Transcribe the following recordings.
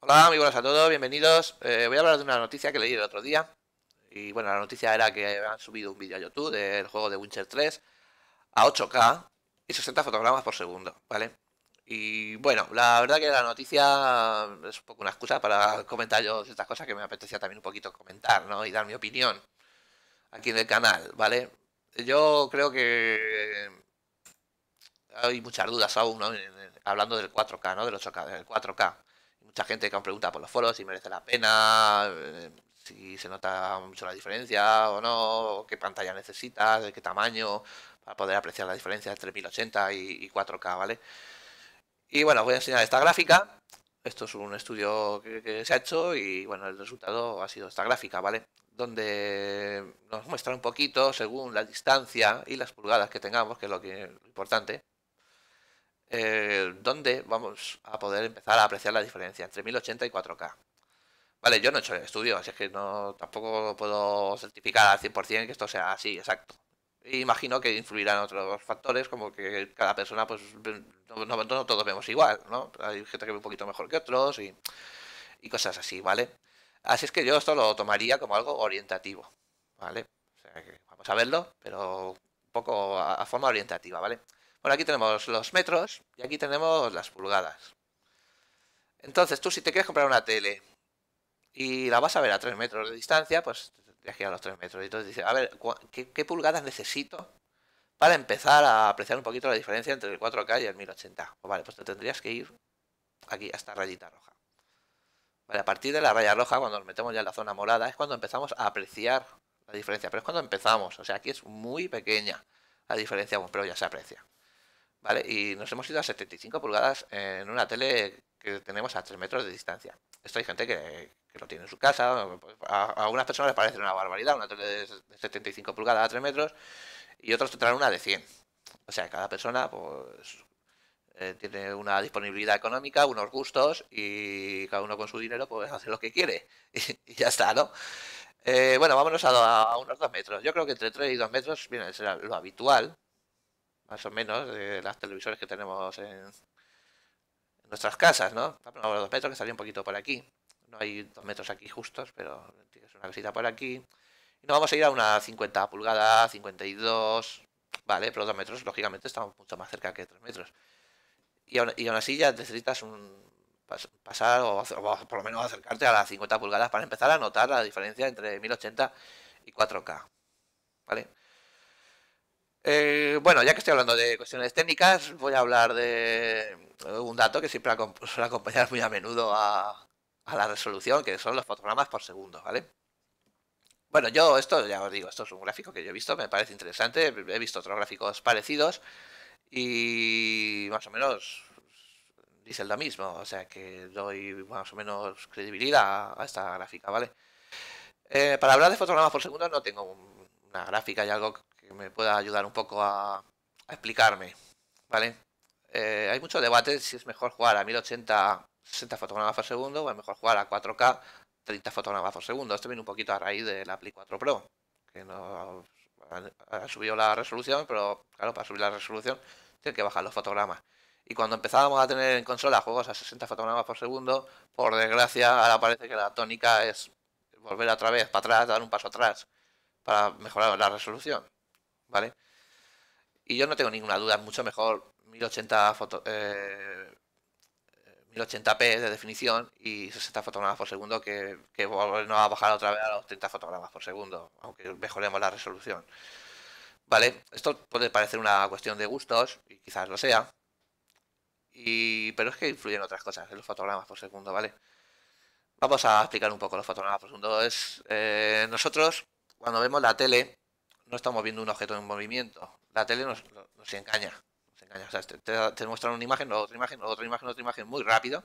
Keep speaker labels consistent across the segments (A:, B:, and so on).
A: Hola, muy buenas a todos, bienvenidos. Eh, voy a hablar de una noticia que leí el otro día. Y bueno, la noticia era que han subido un vídeo a YouTube del juego de Witcher 3 a 8K y 60 fotogramas por segundo, ¿vale? Y bueno, la verdad que la noticia es un poco una excusa para comentar yo ciertas cosas que me apetecía también un poquito comentar, ¿no? Y dar mi opinión aquí en el canal, ¿vale? Yo creo que hay muchas dudas aún, Hablando del 4K, ¿no? Del 8K, del 4K mucha gente que nos pregunta por los foros si merece la pena, eh, si se nota mucho la diferencia o no, qué pantalla necesitas, de qué tamaño, para poder apreciar la diferencia entre 1080 y 4K, ¿vale? Y bueno, voy a enseñar esta gráfica. Esto es un estudio que, se ha hecho y bueno, el resultado ha sido esta gráfica, ¿vale? Donde nos muestra un poquito según la distancia y las pulgadas que tengamos, que es lo que es lo importante, eh, donde vamos a poder empezar a apreciar la diferencia entre 1080 y 4K. Vale, yo no he hecho el estudio, así que no, tampoco puedo certificar al 100% que esto sea así, exacto. Imagino que influirán otros factores, como que cada persona, pues no, todos vemos igual, ¿no? Hay gente que ve un poquito mejor que otros y, cosas así, ¿vale? Así es que yo esto lo tomaría como algo orientativo, ¿vale? O sea que vamos a verlo, pero un poco a forma orientativa, ¿vale? Bueno, aquí tenemos los metros y aquí tenemos las pulgadas. Entonces, tú si te quieres comprar una tele y la vas a ver a 3 metros de distancia, pues tienes que ir a los 3 metros. Y entonces dices, a ver, ¿qué, pulgadas necesito para empezar a apreciar un poquito la diferencia entre el 4K y el 1080? Pues vale, pues te tendrías que ir aquí esta rayita roja. Vale, a partir de la raya roja, cuando nos metemos ya en la zona morada, es cuando empezamos a apreciar la diferencia. Pero es cuando empezamos, o sea, aquí es muy pequeña la diferencia, pero ya se aprecia. ¿vale? Y nos hemos ido a 75 pulgadas en una tele que tenemos a 3 metros de distancia. Esto hay gente que, que lo tiene en su casa, a, algunas personas les parece una barbaridad, una tele de 75 pulgadas a 3 metros, y otros traen una de 100. O sea, cada persona pues eh, tiene una disponibilidad económica, unos gustos, y cada uno con su dinero pues hace lo que quiere. y, ya está, ¿no? Eh, bueno, vámonos a, unos 2 metros. Yo creo que entre 3 y 2 metros viene lo habitual más o menos, de las televisores que tenemos en, nuestras casas, ¿no? los dos metros que estaría un poquito por aquí. No hay dos metros aquí justos, pero es una casita por aquí. Y nos vamos a ir a una 50 pulgadas, 52, vale, pero dos metros, lógicamente, estamos mucho más cerca que tres metros. Y aún, y así ya necesitas un, pasar o, o, por lo menos acercarte a las 50 pulgadas para empezar a notar la diferencia entre 1080 y 4K, ¿vale? Eh, bueno, ya que estoy hablando de cuestiones técnicas, voy a hablar de un dato que siempre suele acompañar muy a menudo a, la resolución, que son los fotogramas por segundo, ¿vale? Bueno, yo esto, ya os digo, esto es un gráfico que yo he visto, me parece interesante, he visto otros gráficos parecidos y más o menos dice lo mismo, o sea que doy más o menos credibilidad a esta gráfica, ¿vale? Eh, para hablar de fotogramas por segundo no tengo una gráfica y algo que me pueda ayudar un poco a, explicarme, ¿vale? Eh, hay mucho debate si es mejor jugar a 1080 60 fotogramas por segundo o es mejor jugar a 4K 30 fotogramas por segundo. Esto viene un poquito a raíz de la Play 4 Pro, que no ha subido la resolución, pero claro, para subir la resolución tiene que bajar los fotogramas. Y cuando empezábamos a tener en consola juegos a 60 fotogramas por segundo, por desgracia ahora parece que la tónica es volver otra vez para atrás, dar un paso atrás para mejorar la resolución. ¿vale? Y yo no tengo ninguna duda, es mucho mejor 1080 1080p eh, eh, de definición y 60 fotogramas por segundo que, que volvernos a bajar otra vez a los 30 fotogramas por segundo, aunque mejoremos la resolución. ¿Vale? Esto puede parecer una cuestión de gustos, y quizás lo sea, y, pero es que influyen otras cosas en los fotogramas por segundo, ¿vale? Vamos a explicar un poco los fotogramas por segundo. Es, eh, nosotros, cuando vemos la tele, no estamos viendo un objeto en movimiento. La tele nos, engaña. te, muestran una imagen, otra imagen, otra imagen, otra imagen muy rápido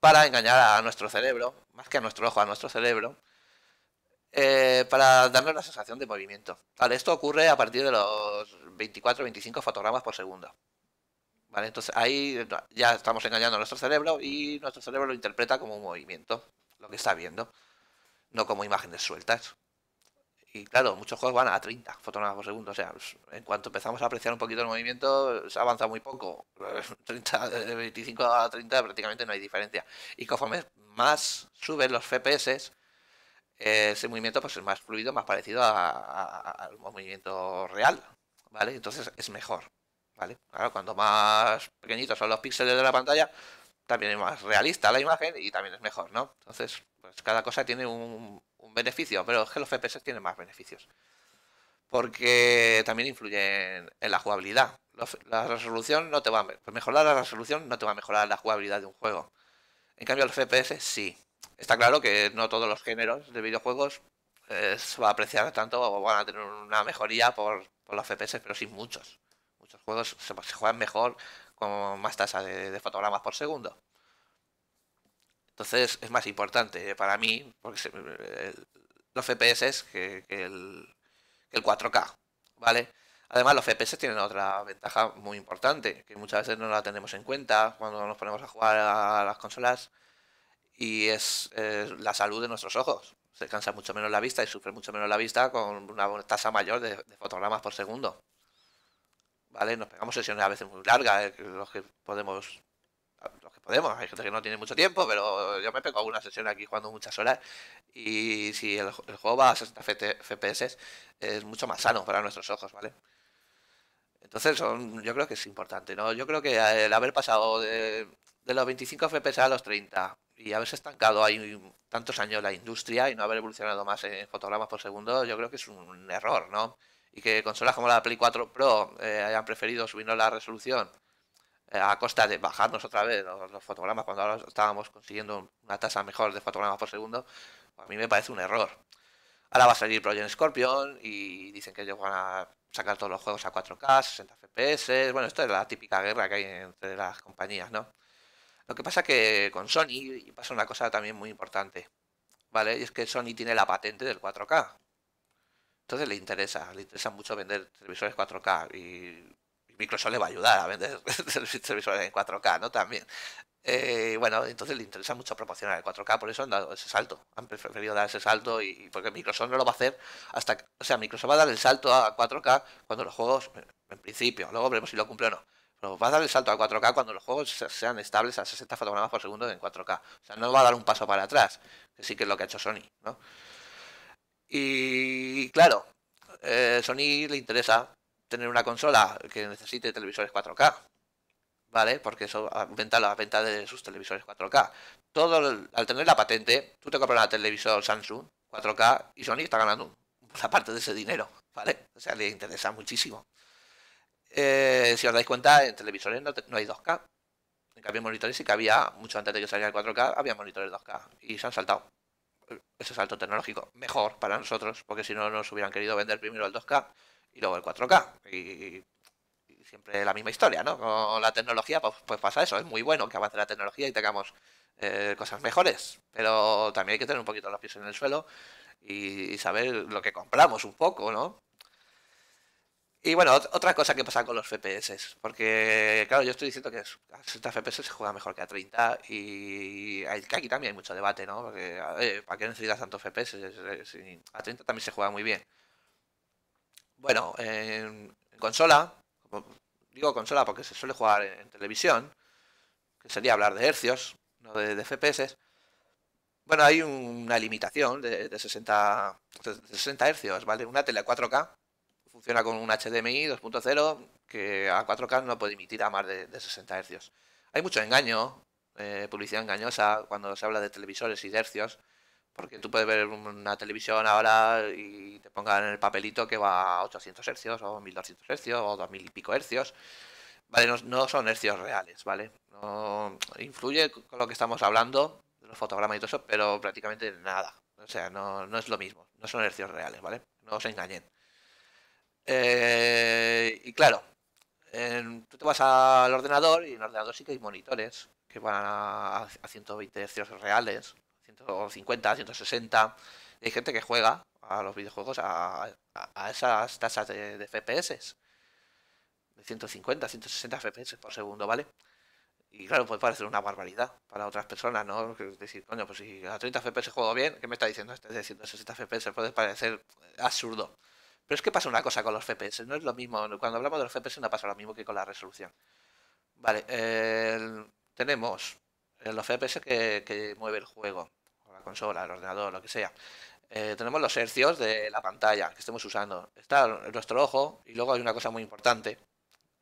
A: para engañar a nuestro cerebro, más que a nuestro ojo, a nuestro cerebro, eh, para darnos la sensación de movimiento. Vale, esto ocurre a partir de los 24-25 fotogramas por segundo. entonces ahí ya estamos engañando a nuestro cerebro y nuestro cerebro lo interpreta como un movimiento, lo que está viendo, no como imágenes sueltas. Y claro, muchos juegos van a 30 fotogramas por segundo. O sea, pues, en cuanto empezamos a apreciar un poquito el movimiento, se pues, avanza muy poco. 30, de 25 a 30 prácticamente no hay diferencia. Y conforme más suben los FPS, eh, ese movimiento pues, es más fluido, más parecido al movimiento real. ¿Vale? Entonces es mejor. ¿Vale? Claro, cuando más pequeñitos son los píxeles de la pantalla, también es más realista la imagen y también es mejor, ¿no? Entonces, pues cada cosa tiene un, un beneficio, pero es que los FPS tienen más beneficios. Porque también influyen en la jugabilidad. La resolución no te va a pues mejorar la resolución no te va a mejorar la jugabilidad de un juego. En cambio, los FPS sí. Está claro que no todos los géneros de videojuegos eh, se va a apreciar tanto o van a tener una mejoría por, los FPS, pero sí muchos. Muchos juegos se, juegan mejor con más tasa de fotogramas por segundo. Entonces es más importante eh, para mí, porque eh, los FPS que, el, 4K, ¿vale? Además, los FPS tienen otra ventaja muy importante, que muchas veces no la tenemos en cuenta cuando nos ponemos a jugar a las consolas, y es eh, la salud de nuestros ojos. Se cansa mucho menos la vista y sufre mucho menos la vista con una tasa mayor de, fotogramas por segundo. ¿Vale? Nos pegamos sesiones a veces muy largas, los que podemos podemos. Hay gente que no tiene mucho tiempo, pero yo me pego una sesión aquí jugando muchas horas. Y si el, juego va a 60 FPS, es mucho más sano para nuestros ojos, ¿vale? Entonces, yo creo que es importante, ¿no? Yo creo que eh, el haber pasado de, los 25 FPS a los 30 y haberse estancado ahí tantos años la industria y no haber evolucionado más en fotogramas por segundo, yo creo que es un error, ¿no? Y que consolas como la Play 4 Pro eh, hayan preferido subirnos la resolución eh, a costa de bajarnos otra vez los, fotogramas cuando ahora estábamos consiguiendo una tasa mejor de fotogramas por segundo, a mí me parece un error. Ahora va a salir Project Scorpion y dicen que ellos van a sacar todos los juegos a 4K, 60 FPS. Bueno, esto es la típica guerra que hay entre las compañías, ¿no? Lo que pasa que con Sony pasa una cosa también muy importante, ¿vale? Y es que Sony tiene la patente del 4K. Entonces le interesa, le interesa mucho vender televisores 4K y Microsoft le va a ayudar a vender televisores en 4K, ¿no? También. Eh, bueno, entonces le interesa mucho proporcionar el 4K, por eso han dado ese salto. Han preferido dar ese salto y porque Microsoft no lo va a hacer hasta, o sea, Microsoft va a dar el salto a 4K cuando los juegos, en principio, luego veremos si lo cumple o no. Pero va a dar el salto a 4K cuando los juegos sean estables a 60 fotogramas por segundo en 4K. O sea, no va a dar un paso para atrás, que sí que es lo que ha hecho Sony, ¿no? Y claro, eh, Sony le interesa tener una consola que necesite televisores 4K, ¿vale? Porque eso aumenta la venta de sus televisores 4K. Todo al tener la patente, tú te compras un televisor Samsung 4K y Sony está ganando Una parte de ese dinero, ¿vale? O sea, le interesa muchísimo. Eh, si os dais cuenta, en televisores no, no hay 2K. En cambio, en monitores sí que había, mucho antes de que saliera el 4K, había monitores 2K y se han saltado eh, ese salto tecnológico. Mejor para nosotros, porque si no nos hubieran querido vender primero el 2K y luego el 4K. Y, siempre la misma historia, ¿no? Con la tecnología pues, pues, pasa eso, es muy bueno que avance la tecnología y tengamos eh, cosas mejores, pero también hay que tener un poquito los pies en el suelo y saber lo que compramos un poco, ¿no? Y bueno, otra cosa que pasa con los FPS, porque claro, yo estoy diciendo que a 60 FPS se juega mejor que a 30 y aquí también hay mucho debate, ¿no? Porque, ¿para qué necesitas tantos FPS? A 30 también se juega muy bien. Bueno, en, consola, digo consola porque se suele jugar en, televisión, que sería hablar de hercios, no de, FPS. Bueno, hay una limitación de, 60, hercios, ¿vale? Una tele 4K funciona con un HDMI 2.0 que a 4K no puede emitir a más de, 60 hercios. Hay mucho engaño, eh, publicidad engañosa cuando se habla de televisores y de hercios. Porque tú puedes ver una televisión ahora y te pongan en el papelito que va a 800 hercios o 1200 hercios o 2000 y pico hercios. Vale, no, son hercios reales, ¿vale? No influye con lo que estamos hablando, los fotogramas y todo eso, pero prácticamente nada. O sea, no, es lo mismo. No son hercios reales, ¿vale? No os engañen. Eh, y claro, tú te vas al ordenador y en el ordenador sí que hay monitores que van a, a 120 hercios reales 150, 160. Hay gente que juega a los videojuegos a, esas tasas de, FPS. De 150, 160 FPS por segundo, ¿vale? Y claro, puede parecer una barbaridad para otras personas, ¿no? Decir, coño, pues si a 30 FPS juego bien, ¿qué me está diciendo este de 160 FPS? Puede parecer absurdo. Pero es que pasa una cosa con los FPS, no es lo mismo. Cuando hablamos de los FPS no pasa lo mismo que con la resolución. Vale, tenemos eh, los FPS que, mueve el juego consola, el ordenador, lo que sea. Eh, tenemos los hercios de la pantalla que estemos usando. Está nuestro ojo y luego hay una cosa muy importante,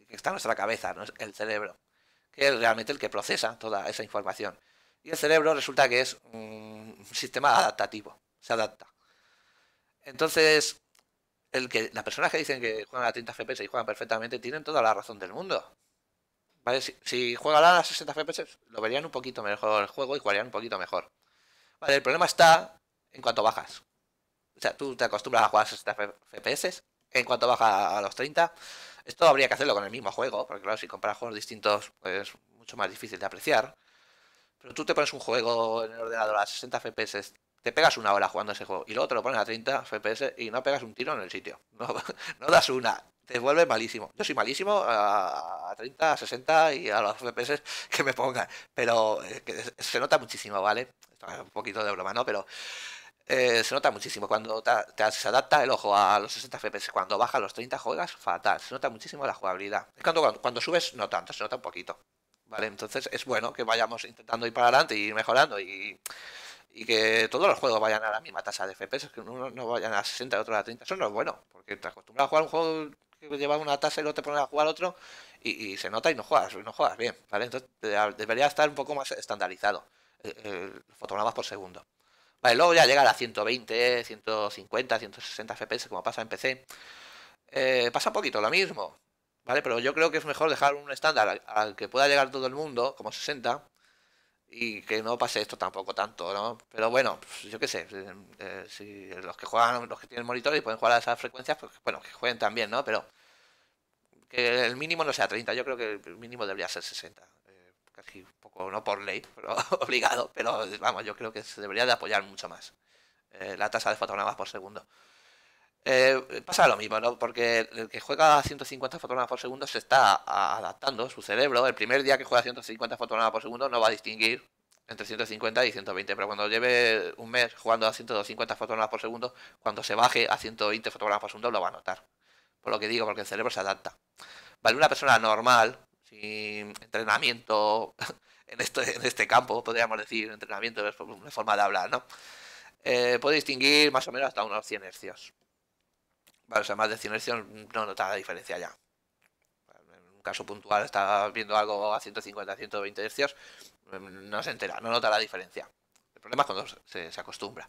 A: que está nuestra cabeza, el cerebro, que es realmente el que procesa toda esa información. Y el cerebro resulta que es un sistema adaptativo, se adapta. Entonces, el que, las personas que dicen que juegan a 30 FPS y juegan perfectamente tienen toda la razón del mundo. Si, si juegan a 60 FPS, lo verían un poquito mejor el juego y jugarían un poquito mejor. Vale, el problema está en cuanto bajas. O sea, tú te acostumbras a jugar a 60 FPS, en cuanto baja a los 30. Esto habría que hacerlo con el mismo juego, porque claro, si comparas juegos distintos, pues es mucho más difícil de apreciar. Pero tú te pones un juego en el ordenador a 60 FPS, te pegas una hora jugando ese juego y luego te lo pones a 30 FPS y no pegas un tiro en el sitio. No, das una, te vuelve malísimo. Yo soy malísimo a, 30, a 60 y a los FPS que me pongan, pero eh, se nota muchísimo, ¿vale? un poquito de broma, ¿no? Pero eh, se nota muchísimo cuando te, se adapta el ojo a los 60 FPS, cuando baja a los 30 juegas, fatal, se nota muchísimo la jugabilidad. Es cuando, cuando, subes, no tanto, se nota un poquito. Vale, entonces es bueno que vayamos intentando ir para adelante y ir mejorando y, que todos los juegos vayan a la misma tasa de FPS, que uno no vayan a 60 y otro a 30. Eso no es bueno, porque te acostumbras a jugar un juego que lleva una tasa y luego te pones a jugar otro y, se nota y no juegas, no juegas bien, ¿vale? Entonces debería estar un poco más estandarizado. Eh, eh, fotogramas por segundo. Vale, luego ya llegar a 120, 150, 160 FPS, como pasa en PC. Eh, pasa un poquito lo mismo, ¿vale? Pero yo creo que es mejor dejar un estándar al que pueda llegar todo el mundo, como 60, y que no pase esto tampoco tanto, ¿no? Pero bueno, pues, yo qué sé, si los que juegan, los que tienen monitores y pueden jugar a esas frecuencias, pues bueno, que jueguen también, ¿no? Pero que el mínimo no sea 30, yo creo que el mínimo debería ser 60 poco, no por ley, pero obligado, pero vamos, yo creo que se debería de apoyar mucho más eh, la tasa de fotogramas por segundo. Eh, pasa lo mismo, ¿no? Porque el que juega a 150 fotogramas por segundo se está adaptando su cerebro. El primer día que juega a 150 fotogramas por segundo no va a distinguir entre 150 y 120, pero cuando lleve un mes jugando a 150 fotogramas por segundo, cuando se baje a 120 fotogramas por segundo lo va a notar. Por lo que digo, porque el cerebro se adapta. Vale, una persona normal, sin entrenamiento en este, en este campo, podríamos decir, entrenamiento es una forma de hablar, ¿no? Eh, puede distinguir más o menos hasta unos 100 hercios. Vale, o sea, más de 100 hercios no nota la diferencia ya. En un caso puntual está viendo algo a 150, 120 hercios, mm, no se entera, no nota la diferencia. El problema es cuando se, se acostumbra.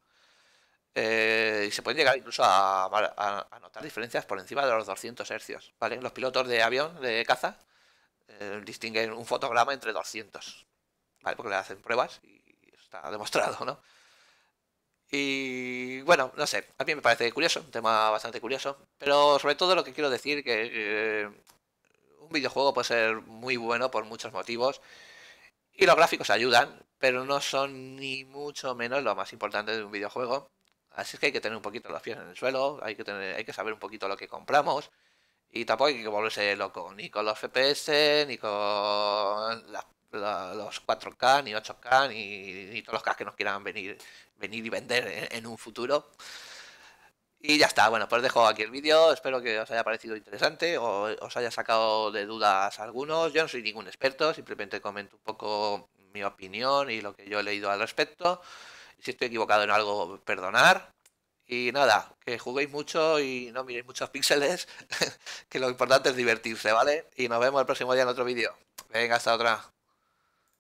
A: Eh, y se pueden llegar incluso a, a, notar diferencias por encima de los 200 hercios. ¿vale? Los pilotos de avión, de caza, eh, distinguen un fotograma entre 200, Porque le hacen pruebas y está demostrado, ¿no? Y bueno, no sé, a mí me parece curioso, un tema bastante curioso, pero sobre todo lo que quiero decir que eh, un videojuego puede ser muy bueno por muchos motivos y los gráficos ayudan, pero no son ni mucho menos lo más importante de un videojuego. Así es que hay que tener un poquito los pies en el suelo, hay que tener, hay que saber un poquito lo que compramos y tampoco hay que volverse loco, ni con los FPS, ni con los 4K, ni 8K, ni, todos los K que nos quieran venir, venir y vender en, en un futuro. Y ya está, bueno, pues dejo aquí el vídeo, espero que os haya parecido interesante o os haya sacado de dudas algunos. Yo no soy ningún experto, simplemente comento un poco mi opinión y lo que yo he leído al respecto. Si estoy equivocado en algo, perdonar. Y nada, que juguéis mucho y no miréis muchos píxeles, que lo importante es divertirse, ¿vale? Y nos vemos el próximo día en otro vídeo. Venga, hasta otra.